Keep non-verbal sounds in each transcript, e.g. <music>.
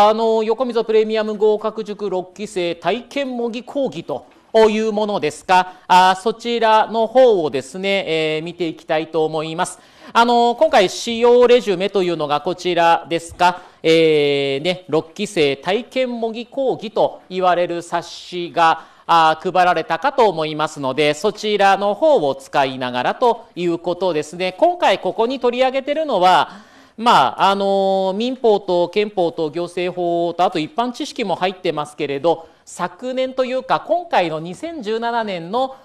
あの横溝プレミアム合格塾6期生体験模擬講義というものですがあそちらの方をですね、えー、見ていきたいと思います。あの今回使用レジュメというのがこちらですか、えーね、6期生体験模擬講義と言われる冊子があ配られたかと思いますのでそちらの方を使いながらということですね。今回ここに取り上げてるのはまあ、あの民法と憲法と行政法とあと一般知識も入ってますけれど昨年というか今回の2017年の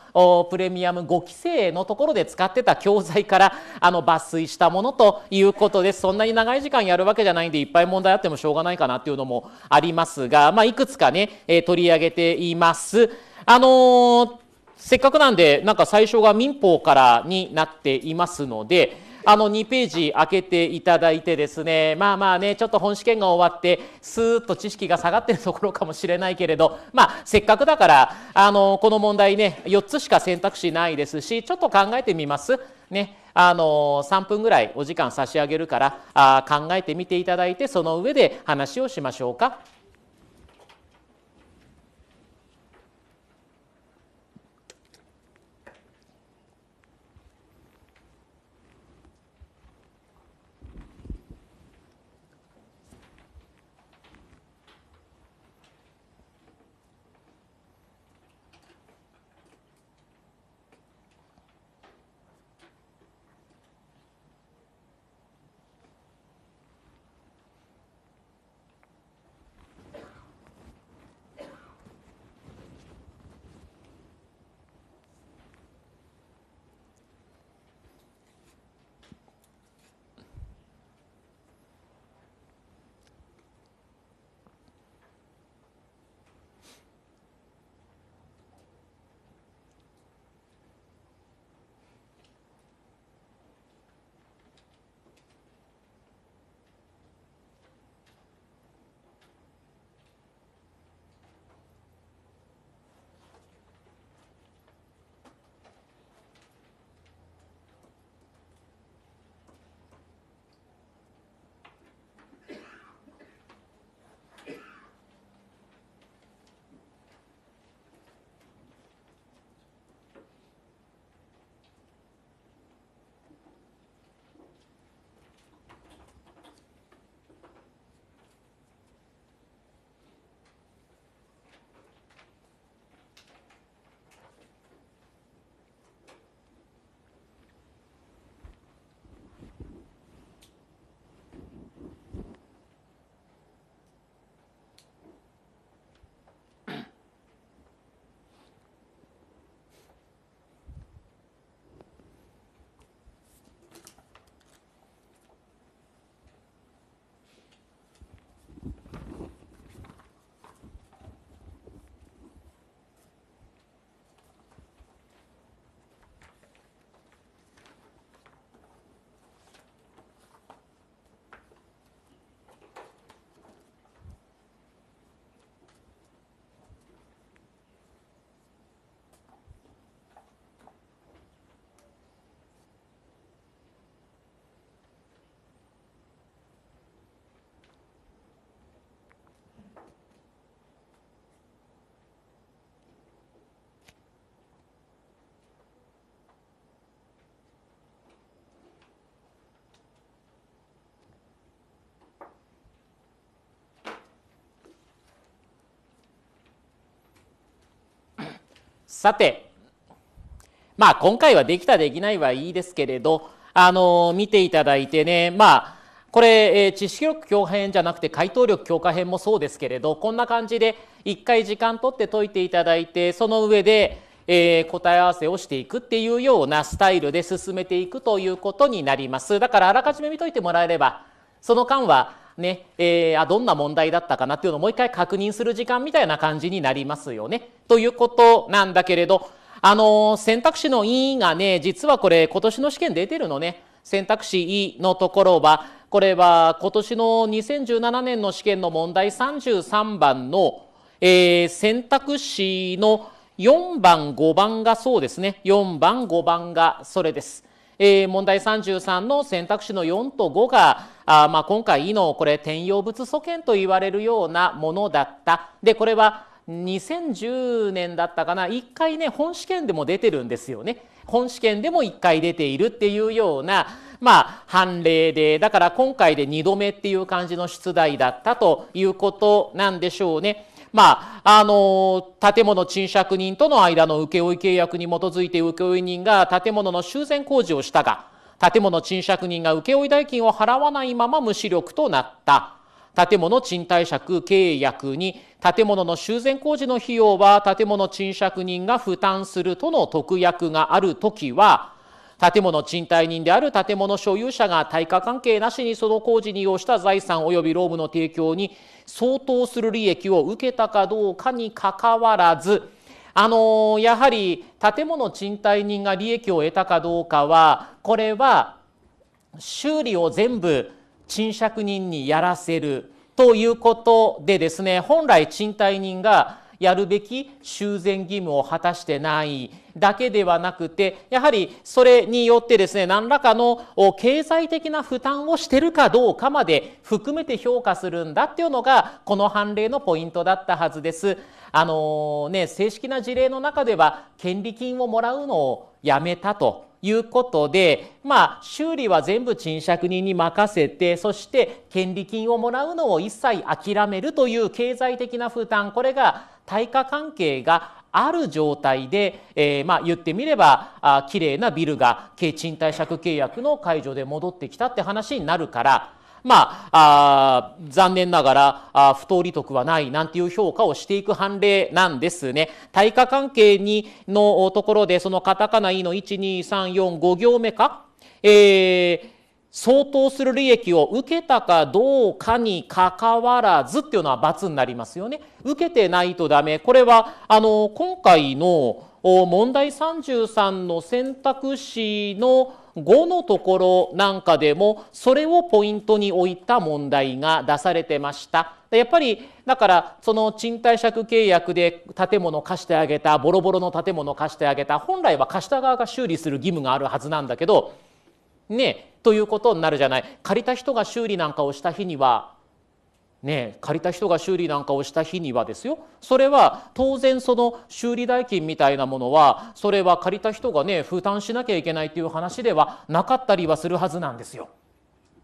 プレミアム5期生のところで使ってた教材からあの抜粋したものということでそんなに長い時間やるわけじゃないんでいっぱい問題あってもしょうがないかなっていうのもありますが、まあ、いくつかね、え取り上げています。あのー、せっかくなんでなんか最初が民法からになっていますのであの2ページ開けていただいてですねまあまあねちょっと本試験が終わってスーッと知識が下がってるところかもしれないけれどまあせっかくだからあのこの問題ね4つしか選択肢ないですしちょっと考えてみます。ね、あの3分ぐらいお時間差し上げるからあ考えてみていただいてその上で話をしましょうか。さて、まあ今回はできたできないはいいですけれど、あの、見ていただいてね、まあ、これ、え知識力強化編じゃなくて回答力強化編もそうですけれどこんな感じで1回時間取って解いていただいてその上で、え答え合わせをしていくっていうようなスタイルで進めていくということになりますだからあらかじめ見といてもらえればその間はね、えー、あどんな問題だったかなっていうのをもう一回確認する時間みたいな感じになりますよね。ということなんだけれど、あのー、選択肢の E がね、実はこれ今年の試験出てるのね。選択肢 E のところは、これは今年の2017年の試験の問題33番の、えー、選択肢の4番、5番がそうですね。4番、5番がそれです。えー、問題33の選択肢の4と5が、あまあ、今回のこれ転用物素検と言われるようなものだった。で、これは2010年だったかな、1回ね、本試験でも出てるんですよね。本試験でも1回出ているっていうような、まあ、判例で、だから今回で2度目っていう感じの出題だったということなんでしょうね。まあ、あの、建物賃借人との間の請負契約に基づいて請負人が建物の修繕工事をしたが、建物賃借人が請負代金を払わないまま無視力となった。建物賃貸借契約に建物の修繕工事の費用は建物賃借人が負担するとの特約があるときは、建物賃貸人である建物所有者が対価関係なしにその工事に要した財産及び労務の提供に相当する利益を受けたかどうかにかかわらずあのやはり建物賃貸人が利益を得たかどうかはこれは修理を全部賃借人にやらせるということでですね本来賃貸人がやるべき修繕義務を果たしてないだけではなくてやはりそれによってですね何らかの経済的な負担をしてるかどうかまで含めて評価するんだっていうのがこの判例のポイントだったはずです。あのー、ね、正式な事例の中では権利金をもらうのをやめたということで、まあ、修理は全部賃借人に任せて、そして権利金をもらうのを一切諦めるという経済的な負担、これが対価関係がある状態で、えー、まあ言ってみればあ綺麗なビルが軽賃貸借契約の解除で戻ってきたって話になるからまあ、あ残念ながらあ不当利得はないなんていう評価をしていく判例なんですね。対価関係にのところでそのカタカナ E の12345行目か、えー、相当する利益を受けたかどうかにかかわらずっていうのは罰になりますよね。受けてないとダメ。これは、あの、今回の問題33の選択肢の5のところなんかでもそれをポイントに置いた問題が出されてました。やっぱりだからその賃貸借契約で建物貸してあげたボロボロの建物貸してあげた本来は貸した側が修理する義務があるはずなんだけどねということになるじゃない借りた人が修理なんかをした日にはね、借りた人が修理なんかをした日にはですよそれは当然その修理代金みたいなものはそれは借りた人がね負担しなきゃいけないという話ではなかったりはするはずなんですよ。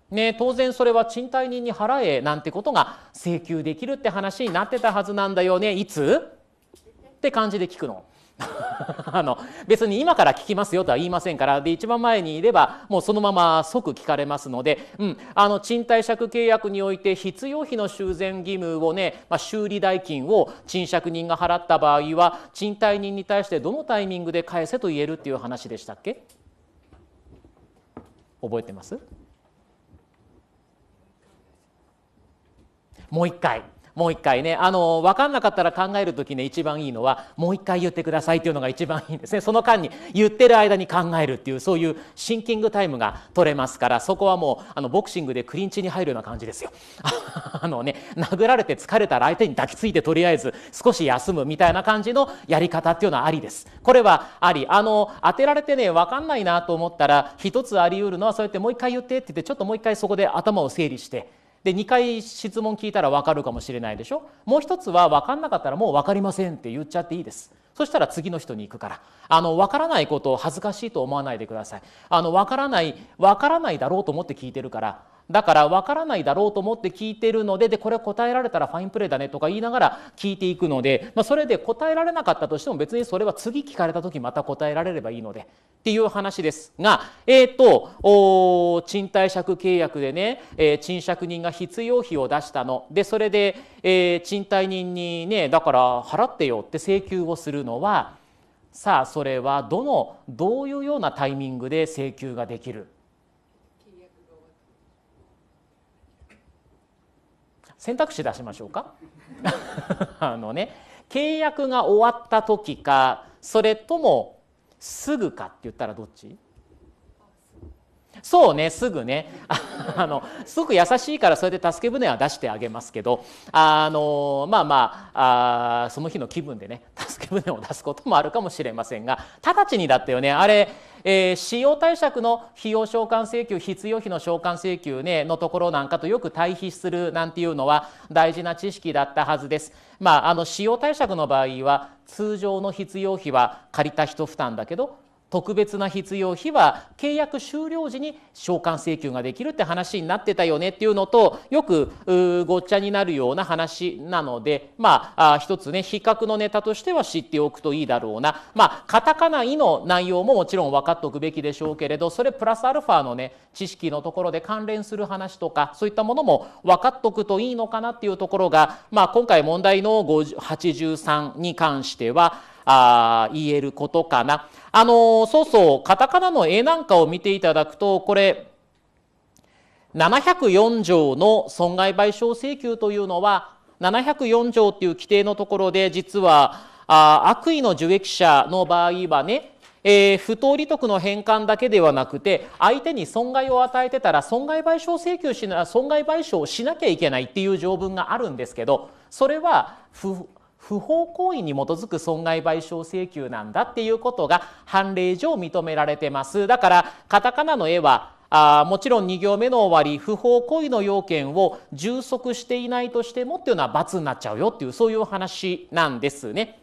ね、当然それは賃貸人に払えなんてことが請求できるって話になってたはずなんだよねいつって感じで聞くの。<laughs> あの別に今から聞きますよとは言いませんからで一番前にいればもうそのまま即聞かれますので、うん、あの賃貸借契約において必要費の修繕義務をね、まあ、修理代金を賃借人が払った場合は賃貸人に対してどのタイミングで返せと言えるっていう話でしたっけ覚えてますもう一回もう一回ねあの分かんなかったら考える時ね一番いいのはもう一回言ってくださいっていうのが一番いいんですねその間に言ってる間に考えるっていうそういうシンキングタイムが取れますからそこはもうあのボクシングでクリンチに入るような感じですよ。<laughs> あのね殴られて疲れたら相手に抱きついてとりあえず少し休むみたいな感じのやり方っていうのはありです。これはありあの当てられてね分かんないなと思ったら一つあり得るのはそうやってもう一回言ってって言ってちょっともう一回そこで頭を整理してで2回質問聞いたら分かるかもしれないでしょもう一つは分かんなかったらもう分かりませんって言っちゃっていいですそしたら次の人に行くからあの分からないことを恥ずかしいと思わないでくださいあの分からない分からないだろうと思って聞いてるからだから分からないだろうと思って聞いてるのででこれ答えられたらファインプレーだねとか言いながら聞いていくので、まあ、それで答えられなかったとしても別にそれは次聞かれた時また答えられればいいのでっていう話ですが、えっ、ー、とお賃貸借契約でね、えー、賃借人が必要費を出したのでそれで、えー、賃貸人にねだから払ってよって請求をするのはさあそれはどのどういうようなタイミングで請求ができる選択肢出しましょうか <laughs> あのね契約が終わった時かそれともすぐかって言ったらどっちそうねすぐね <laughs> あのすごく優しいからそれで助け舟は出してあげますけどあのまあまああその日の気分でね助け舟を出すこともあるかもしれませんが直ちにだったよねあれえー、使用対策の費用償還請求必要費の償還請求、ね、のところなんかとよく対比するなんていうのは大事な知識だったはずです。まあ、あの使用対策の場合は通常の必要費は借りた人負担だけど特別な必要費は契約終了時に償還請求ができるって話になってたよねっていうのとよくごっちゃになるような話なのでまあ一つね比較のネタとしては知っておくといいだろうなまあカタカナ「イ」の内容ももちろん分かっておくべきでしょうけれどそれプラスアルファのね知識のところで関連する話とかそういったものも分かっておくといいのかなっていうところがまあ今回問題の83に関してはあ言えることかな。あのそうそうカタカナの絵なんかを見ていただくとこれ704条の損害賠償請求というのは704条っていう規定のところで実はあ悪意の受益者の場合はねえー、不当利得の返還だけではなくて相手に損害を与えてたら損害賠償請求しな損害賠償をしなきゃいけないっていう条文があるんですけどそれは不不法行為に基づく損害賠償請求なんだっていうことが判例上認められてます。だからカタカナの絵はあもちろん2行目の終わり不法行為の要件を充足していないとしてもっていうのは罰になっちゃうよっていうそういうお話なんですね。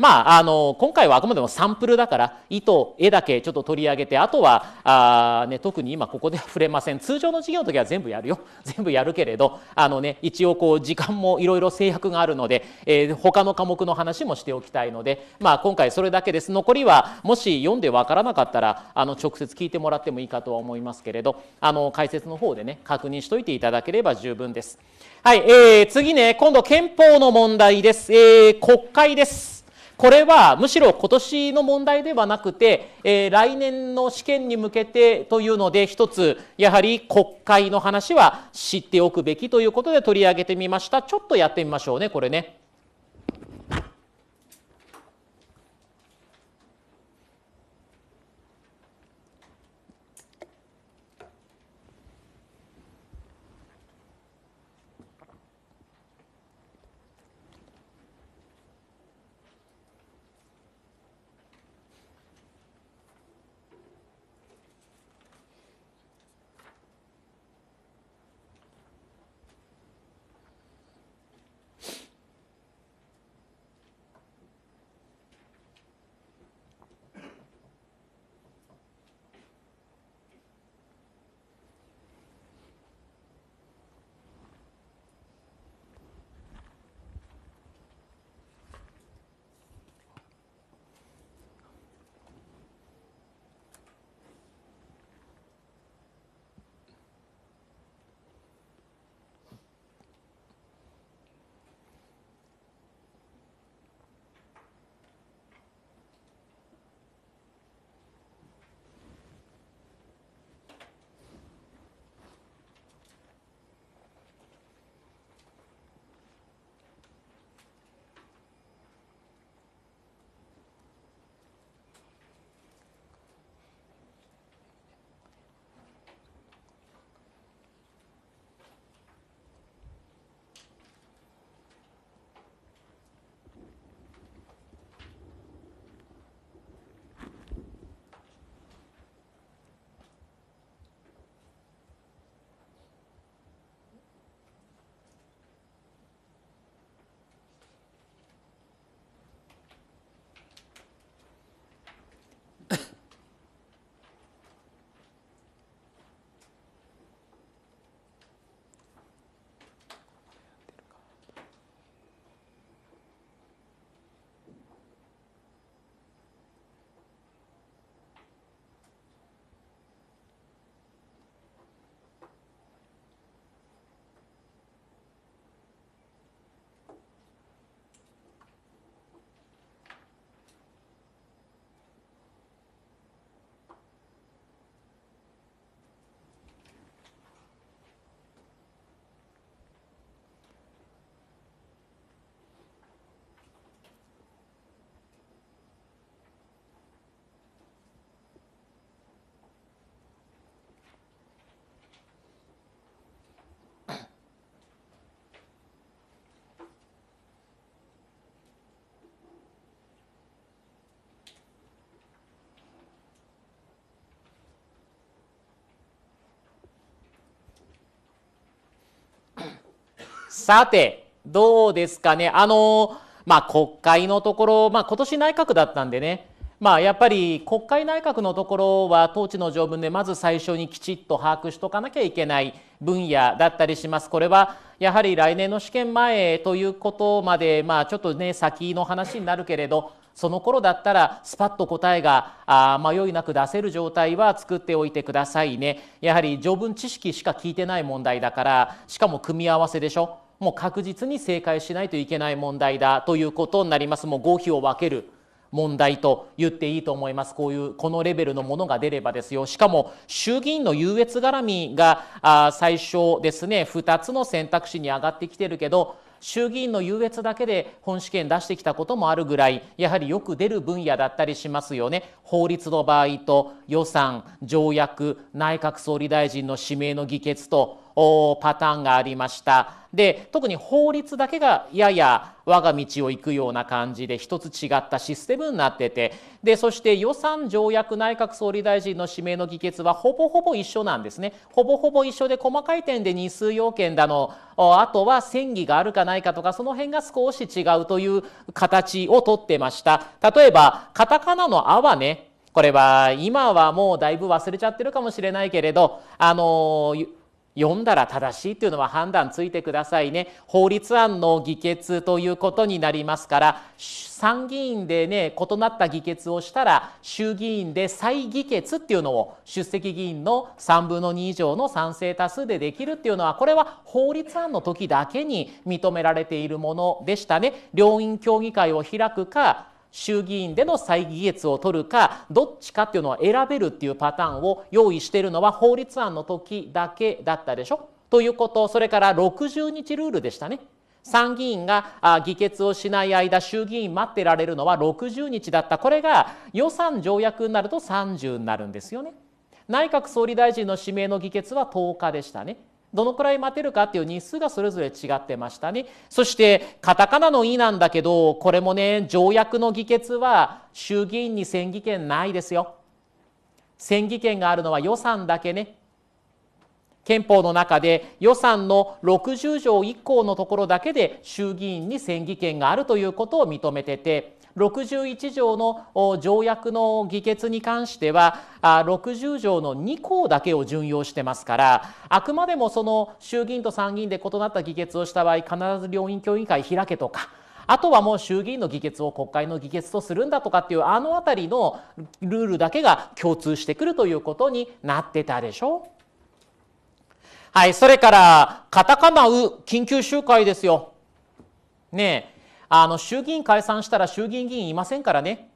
まあ、あの、今回はあくまでもサンプルだから、糸、絵だけちょっと取り上げて、あとは、あね、特に今ここでは触れません。通常の授業の時は全部やるよ。<laughs> 全部やるけれど、あのね、一応こう、時間もいろいろ制約があるので、えー、他の科目の話もしておきたいので、まあ、今回それだけです。残りは、もし読んでわからなかったら、あの、直接聞いてもらってもいいかとは思いますけれど、あの、解説の方でね、確認しといていただければ十分です。はい、えー、次ね、今度憲法の問題です。えー、国会です。これはむしろ今年の問題ではなくて、えー、来年の試験に向けてというので一つやはり国会の話は知っておくべきということで取り上げてみましたちょっとやってみましょうねこれね。さて、どうですかね。あの、まあ、国会のところ、まあ、今年内閣だったんでね、まあ、やっぱり国会内閣のところは当地の条文でまず最初にきちっと把握しとかなきゃいけない分野だったりします。これはやはり来年の試験前ということまで、まあ、ちょっとね先の話になるけれどその頃だったらスパッと答えが迷いなく出せる状態は作っておいてくださいねやはり条文知識しか聞いてない問題だからしかも組み合わせでしょもう確実に正解しないといけない問題だということになりますもう合否を分ける問題と言っていいと思いますこういうこのレベルのものが出ればですよしかも衆議院の優越絡みがあ最初ですね2つの選択肢に上がってきてるけど衆議院の優越だけで本試験出してきたこともあるぐらいやはりよく出る分野だったりしますよね法律の場合と予算条約内閣総理大臣の指名の議決とパターンがありましたで特に法律だけがやや我が道を行くような感じで一つ違ったシステムになっててでそして予算条約内閣総理大臣の指名の議決はほぼほぼ一緒なんですねほぼほぼ一緒で細かい点で日数要件だのあとは戦議があるかないかとかその辺が少し違うという形をとってました例えばカタカナの「あ」はねこれは今はもうだいぶ忘れちゃってるかもしれないけれどあの読んだら正しいというのは判断ついてくださいね法律案の議決ということになりますから参議院でね異なった議決をしたら衆議院で再議決っていうのを出席議員の3分の2以上の賛成多数でできるっていうのはこれは法律案の時だけに認められているものでしたね。両院協議会を開くか衆議院での再議決を取るかどっちかっていうのは選べるっていうパターンを用意しているのは法律案の時だけだったでしょということそれから60日ルールでしたね。参議院が議決をしない間衆議院待ってられるのは60日だったこれが予算条約になると30になるんですよね。内閣総理大臣の指名の議決は10日でしたね。どのくらい待てるかっていう日数がそれぞれ違ってましたね。そしてカタカナの「イ」なんだけどこれもね条約の議決は衆議院に選議権ないですよ。選議権があるのは予算だけね憲法の中で予算の60条1項のところだけで衆議院に選議権があるということを認めてて61条の条約の議決に関しては60条の2項だけを準用してますからあくまでもその衆議院と参議院で異なった議決をした場合必ず両院協議会開けとかあとはもう衆議院の議決を国会の議決とするんだとかっていうあの辺りのルールだけが共通してくるということになってたでしょ。はい、それから、カタカナう緊急集会ですよ。ねえ、あの、衆議院解散したら衆議院議員いませんからね。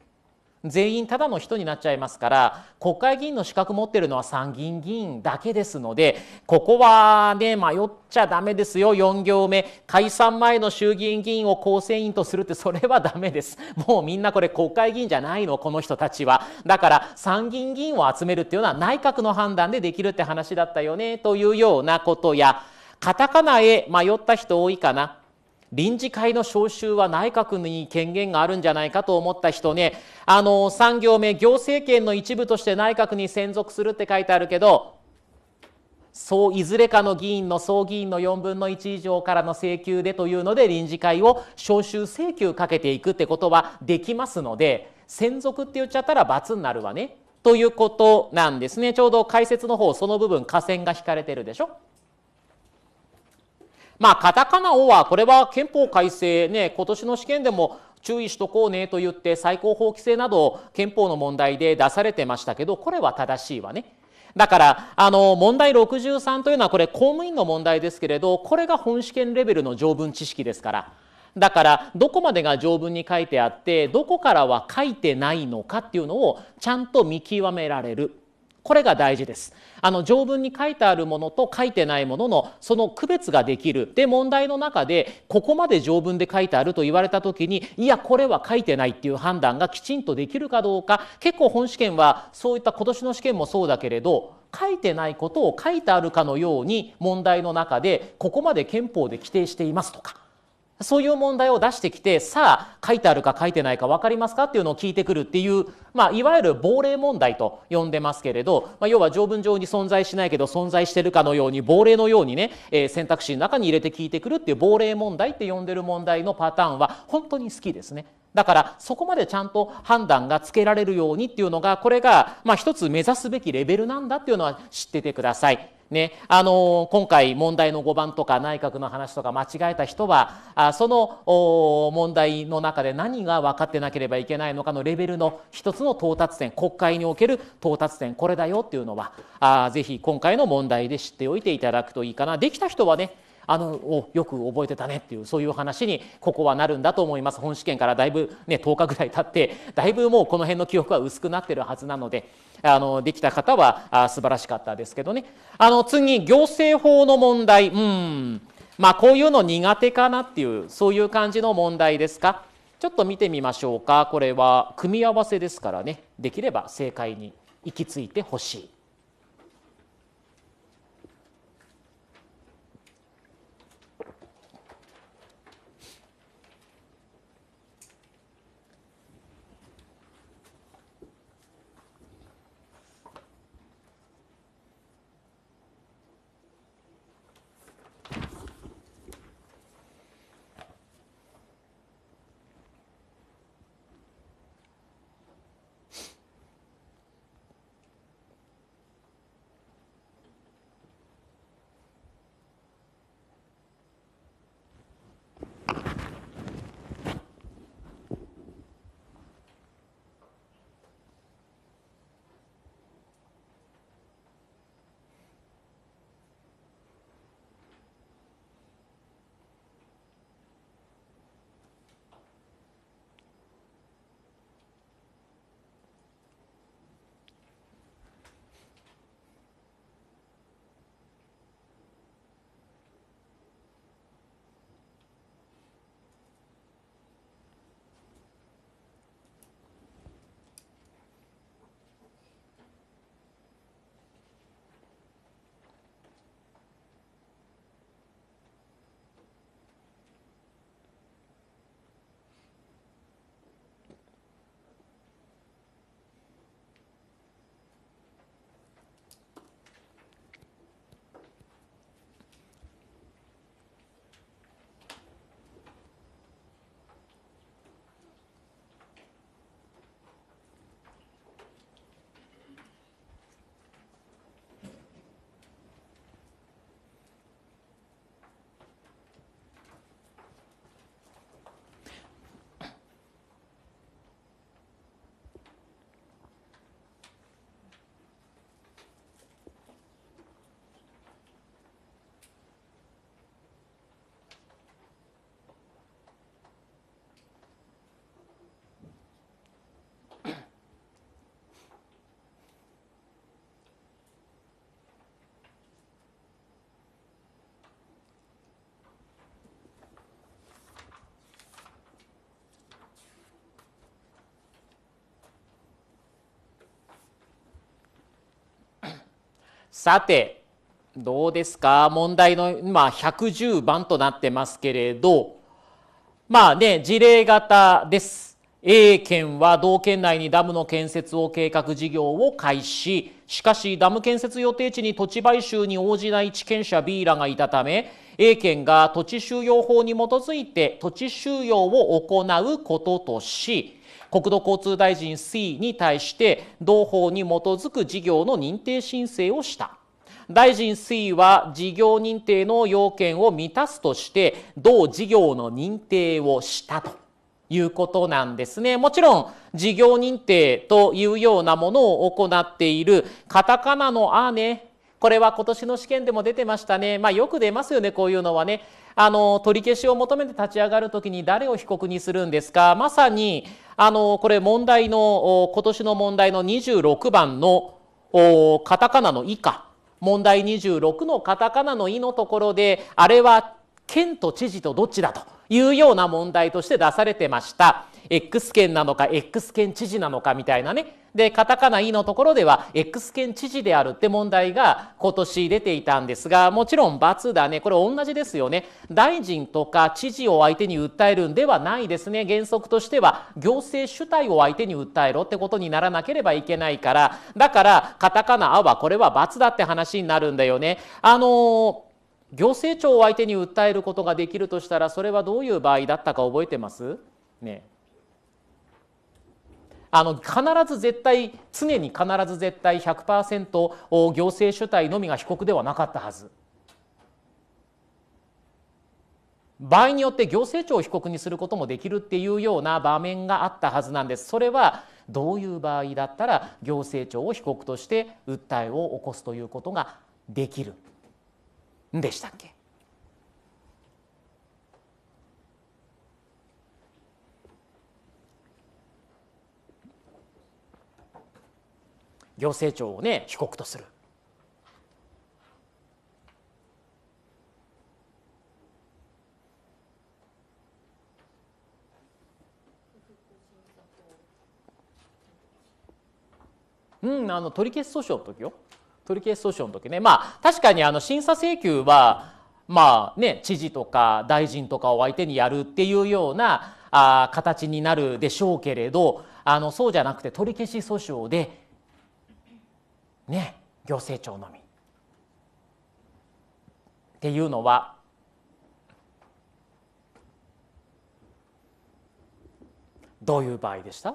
全員ただの人になっちゃいますから国会議員の資格持ってるのは参議院議員だけですのでここはね迷っちゃダメですよ4行目解散前の衆議院議員を構成員とするってそれはダメですもうみんなこれ国会議員じゃないのこの人たちはだから参議院議員を集めるっていうのは内閣の判断でできるって話だったよねというようなことやカタカナへ迷った人多いかな臨時会の招集は内閣に権限があるんじゃないかと思った人ね、あの、3行目、行政権の一部として内閣に専属するって書いてあるけど、そういずれかの議員の総議員の4分の1以上からの請求でというので臨時会を招集請求かけていくってことはできますので専属って言っちゃったら罰になるわねということなんですねちょうど解説の方その部分下線が引かれてるでしょ。まあ、カタカナをは、これは憲法改正ね、今年の試験でも注意しとこうねと言って最高法規制など憲法の問題で出されてましたけどこれは正しいわね。だからあの問題63というのはこれ公務員の問題ですけれどこれが本試験レベルの条文知識ですからだからどこまでが条文に書いてあってどこからは書いてないのかっていうのをちゃんと見極められるこれが大事ですあの条文に書いてあるものと書いてないもののその区別ができるで問題の中でここまで条文で書いてあると言われた時にいやこれは書いてないっていう判断がきちんとできるかどうか結構本試験はそういった今年の試験もそうだけれど書いてないことを書いてあるかのように問題の中でここまで憲法で規定していますとかそういう問題を出してきて、さあ、書いてあるか書いてないか分かりますかっていうのを聞いてくるっていう、まあ、いわゆる亡霊問題と呼んでますけれど、まあ、要は条文上に存在しないけど存在してるかのように、亡霊のようにね、えー、選択肢の中に入れて聞いてくるっていう亡霊問題って呼んでる問題のパターンは本当に好きですね。だからそこまでちゃんと判断がつけられるようにっていうのがこれがまあ一つ目指すべきレベルなんだっていうのは知っててください。ねあの今回問題の5番とか内閣の話とか間違えた人はあその問題の中で何が分かってなければいけないのかのレベルの一つの到達点国会における到達点これだよっていうのはあぜひ今回の問題で知っておいていただくといいかなできた人はねあのおよく覚えてたねっていうそういう話にここはなるんだと思います本試験からだいぶ、ね、10日ぐらい経ってだいぶもうこの辺の記憶は薄くなってるはずなのであのできた方はあ素晴らしかったですけどねあの次行政法の問題うんまあこういうの苦手かなっていうそういう感じの問題ですかちょっと見てみましょうかこれは組み合わせですからねできれば正解に行き着いてほしい。さてどうですか問題の今110番となってますけれどまあね事例型です A 県は同県内にダムの建設を計画事業を開始しかしダム建設予定地に土地買収に応じない地権者 B らがいたため A 県が土地収用法に基づいて土地収容を行うこととし国土交通大臣 C に対して同法に基づく事業の認定申請をした。大臣 C は事業認定の要件を満たすとして同事業の認定をしたということなんですね。もちろん事業認定というようなものを行っているカタカナの「あ」ねこれは今年の試験でも出てましたね。まあ、よく出ますよねこういうのはね。あの取り消しを求めて立ち上がる時に誰を被告にするんですかまさにあの、これ問題の、今年の問題の26番の、カタカナのイ」か問題26のカタカナの「イ」のところであれは県と知事とどっちだというような問題として出されてました X 県なのか X 県知事なのかみたいなねで、カタカナ E のところでは X 県知事であるって問題が今年出ていたんですが、もちろん×だね。これ同じですよね。大臣とか知事を相手に訴えるんではないですね。原則としては行政主体を相手に訴えろってことにならなければいけないから、だからカタカナ A はこれは×だって話になるんだよね。あのー行政庁を相手に訴えることができるとしたらそれはどういう場合だったか覚えてますねあの必ず絶対常に必ず絶対100%行政主体のみが被告ではなかったはず。場合によって行政庁を被告にすることもできるっていうような場面があったはずなんです。それはどういう場合だったら行政庁を被告として訴えを起こすということができるんでしたっけ行政庁をね被告とするうん、あの取り消し訴訟の時よ。取り消し訴訟の時ね。まあ、確かにあの審査請求は、まあね、知事とか大臣とかを相手にやるっていうようなあ形になるでしょうけれど、あの、そうじゃなくて取り消し訴訟で、ね行政庁のみ。っていうのはどういう場合でした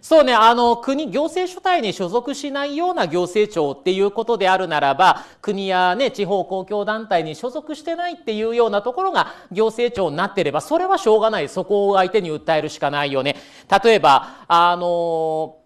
そうね、あの、国、行政主体に所属しないような行政庁っていうことであるならば、国やね、地方公共団体に所属してないっていうようなところが行政庁になってれば、それはしょうがない。そこを相手に訴えるしかないよね。例えば、あの、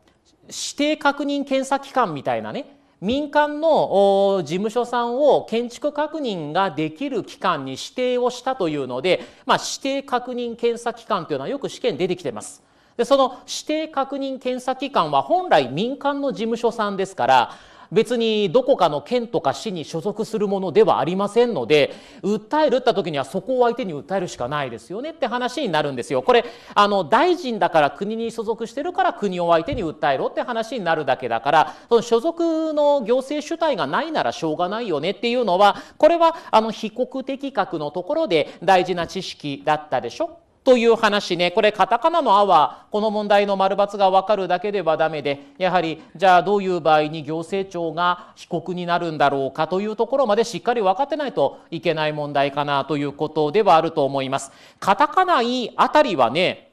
指定確認検査機関みたいなね、民間の事務所さんを建築確認ができる機関に指定をしたというので、まあ、指定確認検査機関というのはよく試験出てきてます。でその指定確認検査機関は本来民間の事務所さんですから別にどこかの県とか市に所属するものではありませんので訴えるった時にはそこを相手に訴えるしかないですよねって話になるんですよ。これあの大臣だから国に所属してるから国を相手に訴えろって話になるだけだからその所属の行政主体がないならしょうがないよねっていうのはこれはあの被告的確のところで大事な知識だったでしょという話ねこれカタカナの「あ」はこの問題の丸抜が分かるだけではダメでやはりじゃあどういう場合に行政庁が被告になるんだろうかというところまでしっかり分かってないといけない問題かなということではあると思います。カタカナ「い」あたりはね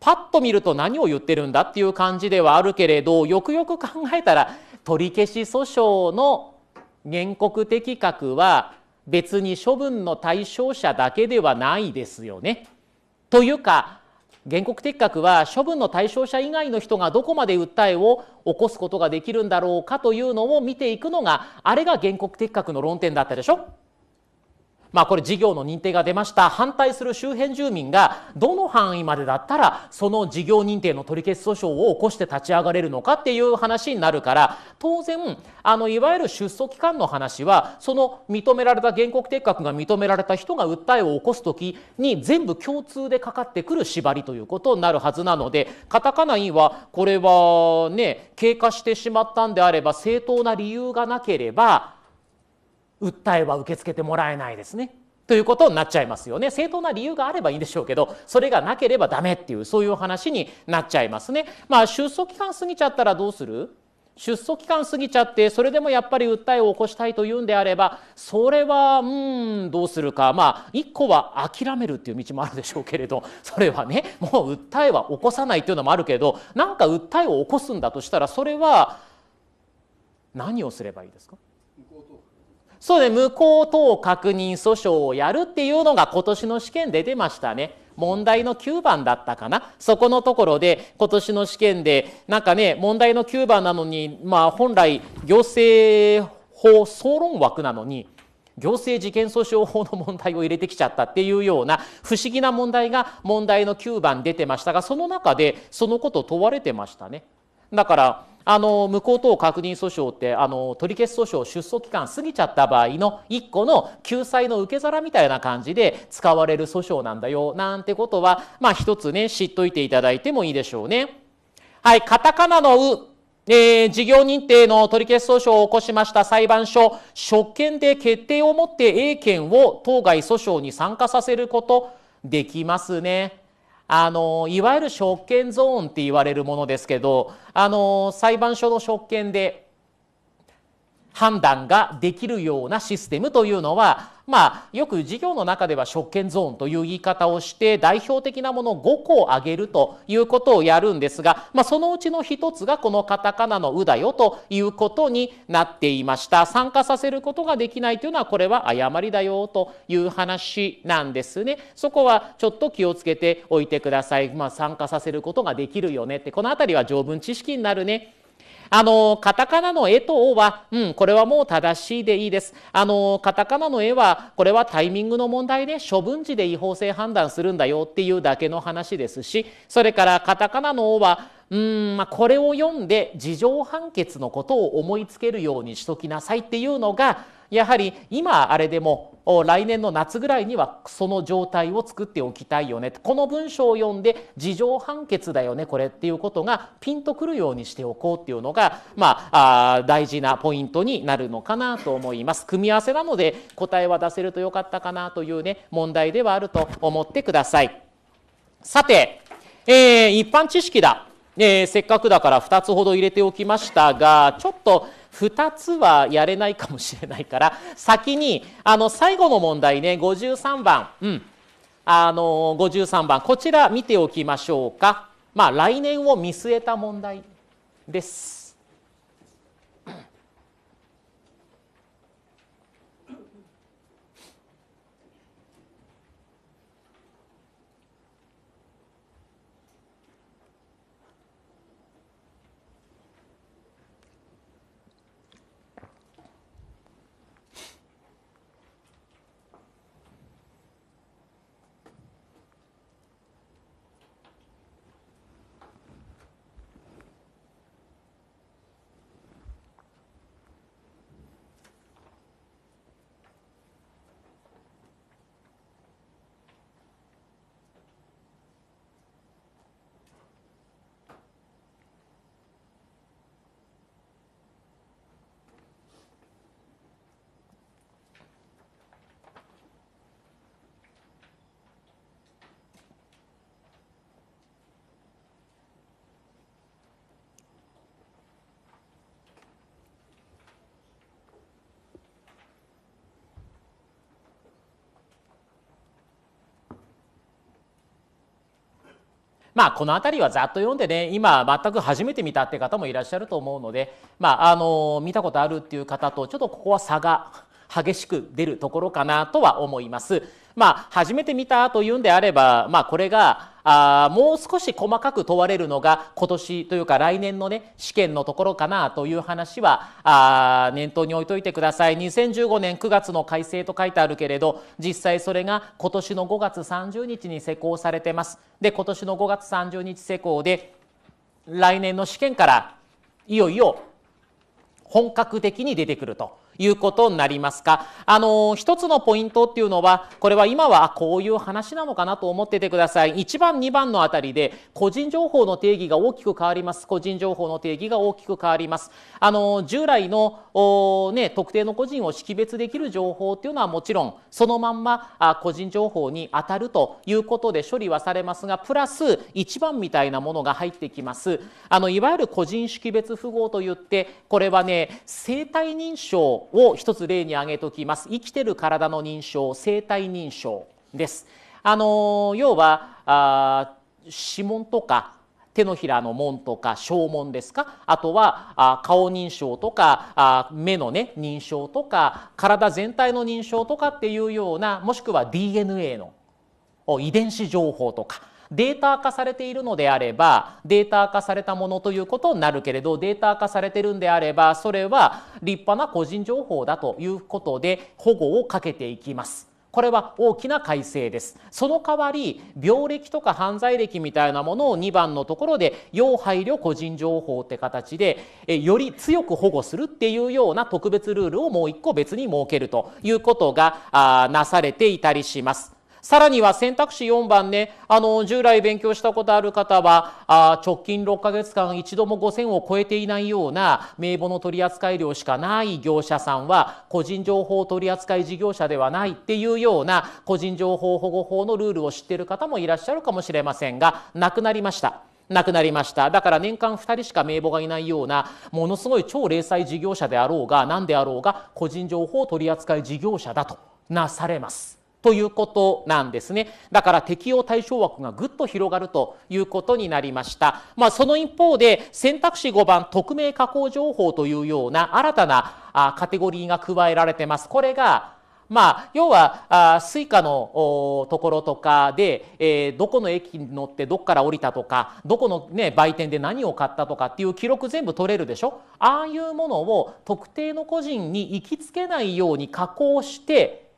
パッと見ると何を言ってるんだっていう感じではあるけれどよくよく考えたら取り消し訴訟の原告適格は別に処分の対象者だけではないですよね。というか原告適格は処分の対象者以外の人がどこまで訴えを起こすことができるんだろうかというのを見ていくのがあれが原告適格の論点だったでしょ。まあ、これ事業の認定が出ました反対する周辺住民がどの範囲までだったらその事業認定の取り消し訴訟を起こして立ち上がれるのかっていう話になるから当然あのいわゆる出訴期間の話はその認められた原告撤格が認められた人が訴えを起こす時に全部共通でかかってくる縛りということになるはずなのでカタカナインはこれはね経過してしまったんであれば正当な理由がなければ訴えは受け付けてもらえないですねということになっちゃいますよね正当な理由があればいいんでしょうけどそれがなければダメっていうそういう話になっちゃいますねまあ出訴期間過ぎちゃったらどうする出訴期間過ぎちゃってそれでもやっぱり訴えを起こしたいというんであればそれはうんどうするかまあ一個は諦めるっていう道もあるでしょうけれどそれはねもう訴えは起こさないっていうのもあるけどなんか訴えを起こすんだとしたらそれは何をすればいいですかそうで無効等確認訴訟をやるっていうのが今年の試験出てましたね。問題の9番だったかなそこのところで今年の試験でなんかね問題の9番なのにまあ本来行政法総論枠なのに行政事件訴訟法の問題を入れてきちゃったっていうような不思議な問題が問題の9番出てましたがその中でそのこと問われてましたね。だからあの無効等確認訴訟ってあの取り消し訴訟出訴期間過ぎちゃった場合の1個の救済の受け皿みたいな感じで使われる訴訟なんだよなんてことはまあつね知っといていただいてもいいでしょうね。はいカタカナの「う」えー、事業認定の取り消し訴訟を起こしました裁判所、職権で決定をもって A 権を当該訴訟に参加させることできますね。あのいわゆる職権ゾーンって言われるものですけどあの裁判所の職権で判断ができるようなシステムというのは、まあ、よく事業の中では職権ゾーンという言い方をして代表的なものを5個挙げるということをやるんですが、まあ、そのうちの一つがこのカタカナの「う」だよということになっていました参加させることができないというのはこれは誤りだよという話なんですねそこはちょっと気をつけておいてください、まあ、参加させることができるよねってこの辺りは条文知識になるねあの、カタカナの絵とおは、うん、これはもう正しいでいいです。あの、カタカナの絵は、これはタイミングの問題で処分時で違法性判断するんだよっていうだけの話ですし、それからカタカナのおは、うんまあ、これを読んで事情判決のことを思いつけるようにしときなさいっていうのがやはり今あれでも来年の夏ぐらいにはその状態を作っておきたいよねこの文章を読んで事情判決だよねこれっていうことがピンとくるようにしておこうっていうのが、まあ、あ大事なポイントになるのかなと思います。組み合わせなので答えは出せるとよかったかなというね問題ではあると思ってください。さて、えー、一般知識だ、えー、せっかくだから2つほど入れておきましたがちょっと2つはやれないかもしれないから先にあの最後の問題ね53番、うん、あの53番こちら見ておきましょうか、まあ、来年を見据えた問題です。まあこの辺りはざっと読んでね今全く初めて見たって方もいらっしゃると思うのでまああの見たことあるっていう方とちょっとここは差が激しく出るところかなとは思います。まあ初めて見たというんであればまあこれがあもう少し細かく問われるのが今年というか来年のね試験のところかなという話はあ念頭に置いといてください2015年9月の改正と書いてあるけれど実際それが今年の5月30日に施行されてますで今年の5月30日施行で来年の試験からいよいよ本格的に出てくるということになりますかあの、一つのポイントっていうのは、これは今はこういう話なのかなと思っててください。1番、2番のあたりで、個人情報の定義が大きく変わります。個人情報の定義が大きく変わります。あの、従来の、ね、特定の個人を識別できる情報っていうのはもちろん、そのまんまあ個人情報に当たるということで処理はされますが、プラス1番みたいなものが入ってきます。あの、いわゆる個人識別符号といって、これはね、生体認証を一つ例に挙げておきます生きてる体の認証生体認証です。あの要はあ指紋とか手のひらの紋とか小紋ですかあとはあ顔認証とかあ目のね認証とか体全体の認証とかっていうようなもしくは DNA の遺伝子情報とかデータ化されているのであればデータ化されたものということになるけれどデータ化されてるんであればそれは立派な個人情報だということで保護をかけていきます。これは大きな改正です。その代わり、病歴とか犯罪歴みたいなものを2番のところで、要配慮個人情報って形で、より強く保護するっていうような特別ルールをもう1個別に設けるということがなされていたりします。さらには選択肢4番ね、あの、従来勉強したことある方は、あ直近6ヶ月間一度も5000を超えていないような名簿の取扱量しかない業者さんは、個人情報取扱事業者ではないっていうような、個人情報保護法のルールを知っている方もいらっしゃるかもしれませんが、なくなりました。亡くなりましただから年間2人しか名簿がいないようなものすごい超零細事業者であろうが何であろうが個人情報取扱事業者だとなされます。ということなんですね。だから適用対象枠がぐっと広がるということになりました。まあ、その一方で選択肢5番匿名加工情報というような新たなカテゴリーが加えられてます。これがまあ、要はあ Suica のところとかで、えー、どこの駅に乗ってどこから降りたとかどこの、ね、売店で何を買ったとかっていう記録全部取れるでしょああいうものを特定の個人に行きつけないように加工して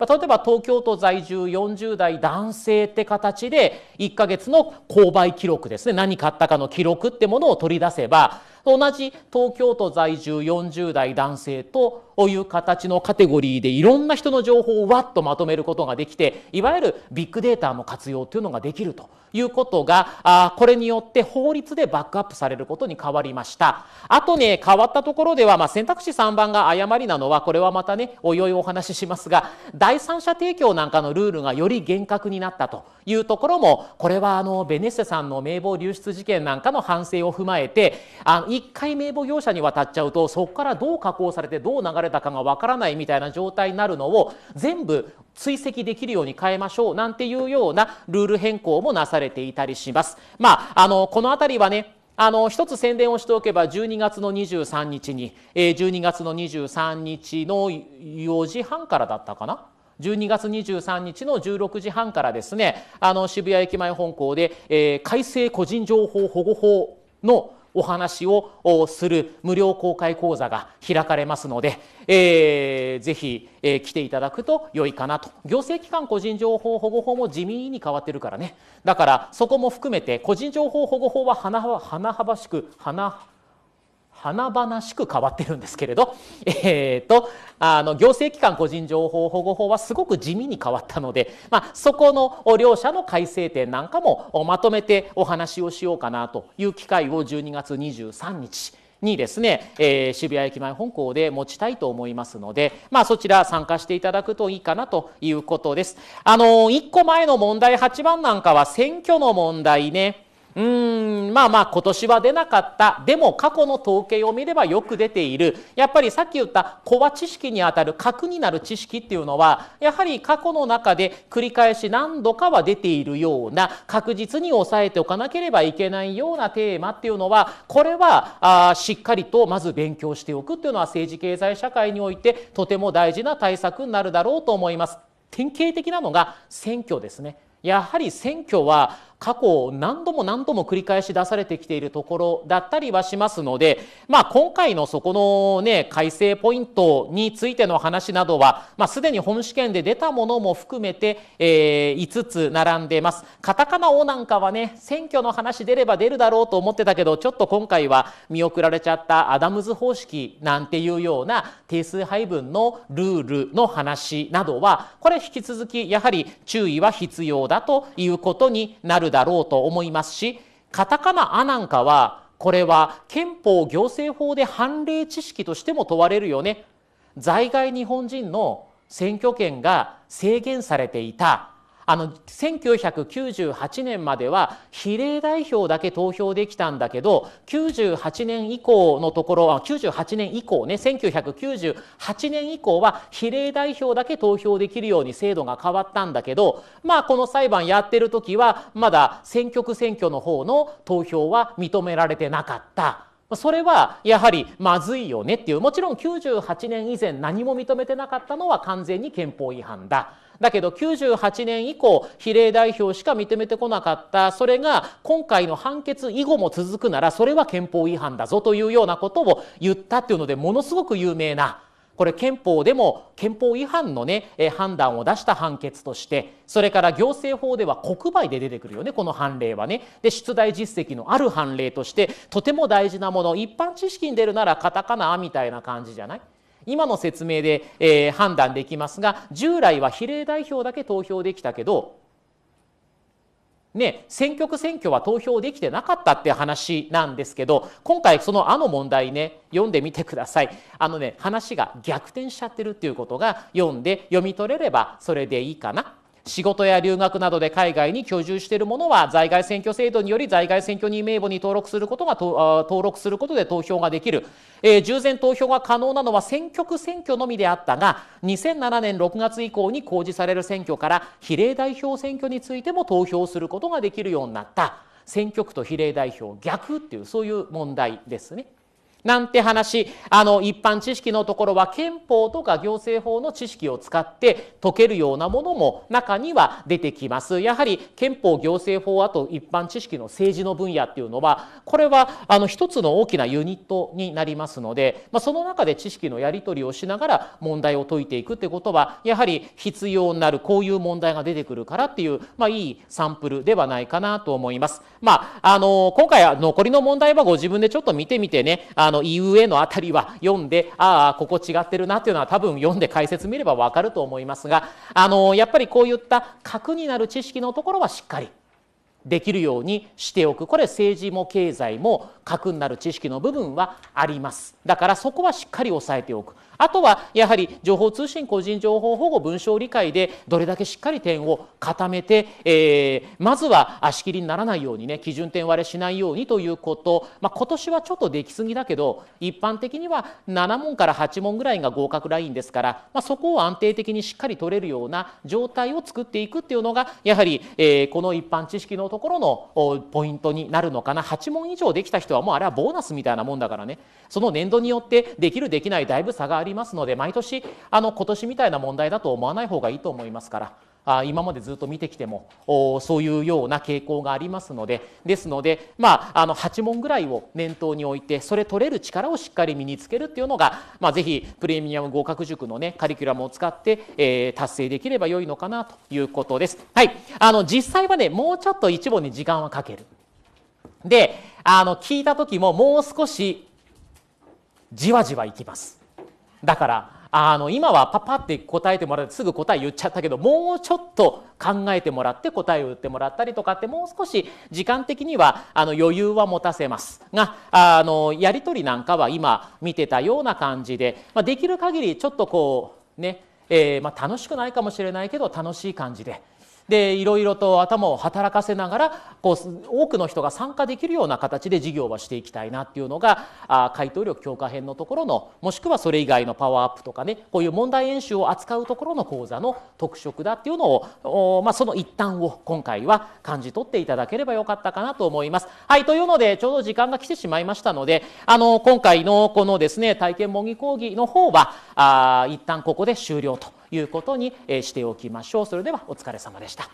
例えば東京都在住40代男性って形で1ヶ月の購買記録ですね何買ったかの記録ってものを取り出せば同じ東京都在住40代男性という形のカテゴリーでいろんな人の情報をわっとまとめることができていわゆるビッグデータの活用というのができるということがこれによって法律でバックアップされることに変わりましたあとね変わったところでは、まあ、選択肢3番が誤りなのはこれはまたねおいおいお話ししますが第三者提供なんかのルールがより厳格になったというところもこれはあのベネッセさんの名簿流出事件なんかの反省を踏まえてあ1回名簿業者に渡っちゃうとそこからどう加工されてどう流れたかがわからないみたいな状態になるのを全部追跡できるように変えましょうなんていうようなルール変更もなされていたりします。まあ、あのこの辺りはねあの一つ宣伝をしておけば12月の23日に、えー、12月の23日の4時半からだったかな12月23日の16時半からですねあの渋谷駅前本校で、えー、改正個人情報保護法のお話をする無料公開講座が開かれますので、えー、ぜひ、えー、来ていただくと良いかなと行政機関個人情報保護法も地味に変わってるからねだからそこも含めて個人情報保護法は華々しく華々しく変わってるんですけれど、<laughs> えっ、ー、と、あの、行政機関個人情報保護法はすごく地味に変わったので、まあ、そこの両者の改正点なんかもまとめてお話をしようかなという機会を12月23日、にですね、えー、渋谷駅前本校で持ちたいと思いますので、まあ、そちら参加していただくといいかなということです。あの1個前の問題8番なんかは選挙の問題ね。うーんまあまあ今年は出なかったでも過去の統計を見ればよく出ているやっぱりさっき言ったコア知識にあたる核になる知識っていうのはやはり過去の中で繰り返し何度かは出ているような確実に抑えておかなければいけないようなテーマっていうのはこれはあしっかりとまず勉強しておくっていうのは政治経済社会においてとても大事な対策になるだろうと思います。典型的なのが選挙ですね。やはり選挙は過去何度も何度も繰り返し出されてきているところだったりはしますので、まあ、今回のそこの、ね、改正ポイントについての話などは、まあ、すでに本試験で出たものも含めて、えー、5つ並んでます。カタカナ王なんかはね選挙の話出れば出るだろうと思ってたけどちょっと今回は見送られちゃったアダムズ方式なんていうような定数配分のルールの話などはこれ引き続きやはり注意は必要だということになるだろうと思いますしカタカナ「ア」なんかはこれは憲法行政法で判例知識としても問われるよね在外日本人の選挙権が制限されていたあの1998年までは比例代表だけ投票できたんだけど98年以降のところは98年以降ね1998年以降は比例代表だけ投票できるように制度が変わったんだけどまあこの裁判やってる時はまだ選挙区選挙の方の投票は認められてなかった。それはやはりまずいよねっていうもちろん98年以前何も認めてなかったのは完全に憲法違反だ。だけど98年以降比例代表しか認めてこなかったそれが今回の判決以後も続くならそれは憲法違反だぞというようなことを言ったっていうのでものすごく有名なこれ憲法でも憲法違反のね判断を出した判決としてそれから行政法では国賠で出てくるよねこの判例はねで出題実績のある判例としてとても大事なもの一般知識に出るならカタカナみたいな感じじゃない今の説明で、え判断できますが従来は比例代表だけ投票できたけどね、選挙区選挙は投票できてなかったって話なんですけど今回その「あ」の問題ね読んでみてくださいあのね話が逆転しちゃってるっていうことが読んで読み取れればそれでいいかな。仕事や留学などで海外に居住している者は在外選挙制度により在外選挙人名簿に登録することが登録することで投票ができる、えー、従前投票が可能なのは選挙区選挙のみであったが2007年6月以降に公示される選挙から比例代表選挙についても投票することができるようになった選挙区と比例代表逆っていうそういう問題ですね。なんて話、あの一般知識のところは憲法とか行政法の知識を使って解けるようなものも中には出てきます。やはり憲法、行政法、あと一般知識の政治の分野っていうのは、これはあの一つの大きなユニットになりますので、まあ、その中で知識のやり取りをしながら問題を解いていくってことは、やはり必要になる、こういう問題が出てくるからっていう、まあ、いいサンプルではないかなと思います。まあ、あの、今回は残りの問題はご自分でちょっと見てみてね、あのの「いうえ」のあたりは読んでああここ違ってるなっていうのは多分読んで解説見ればわかると思いますがあのやっぱりこういった核になる知識のところはしっかりできるようにしておくこれ政治も経済も核になる知識の部分はありますだからそこはしっかり押さえておくあとはやはり情報通信個人情報保護文章理解でどれだけしっかり点を固めて、えー、まずは足切りにならないようにね基準点割れしないようにということ、まあ、今年はちょっとできすぎだけど一般的には7問から8問ぐらいが合格ラインですから、まあ、そこを安定的にしっかり取れるような状態を作っていくっていうのがやはり、えー、この一般知識のところのポイントになるのかな8問以上できた人はもうあれはボーナスみたいなもんだからねその年度によってできるできないだいぶ差があありますので毎年あの今年みたいな問題だと思わない方がいいと思いますから。あ今までずっと見てきてもそういうような傾向がありますのでですので、まあ、あの8問ぐらいを念頭に置いてそれ取れる力をしっかり身につけるっていうのが、まあ、ぜひプレミアム合格塾の、ね、カリキュラムを使って、えー、達成できれば良いのかなということです。はい、あの実際はねもうちょっと1問に時間はかける。であの聞いた時ももう少しじわじわいきます。だからあの今はパパって答えてもらってすぐ答え言っちゃったけどもうちょっと考えてもらって答えを言ってもらったりとかってもう少し時間的にはあの余裕は持たせますがあのやり取りなんかは今見てたような感じで、まあ、できる限りちょっとこうね、えー、まあ、楽しくないかもしれないけど楽しい感じで。でいろいろと頭を働かせながらこう多くの人が参加できるような形で事業はしていきたいなっていうのがあ回答力強化編のところのもしくはそれ以外のパワーアップとかねこういう問題演習を扱うところの講座の特色だっていうのをまあ、その一端を今回は感じ取っていただければよかったかなと思います。はいというのでちょうど時間が来てしまいましたのであの今回のこのですね体験模擬講義の方はあ一旦ここで終了と。いうことにしておきましょう。それではお疲れ様でした。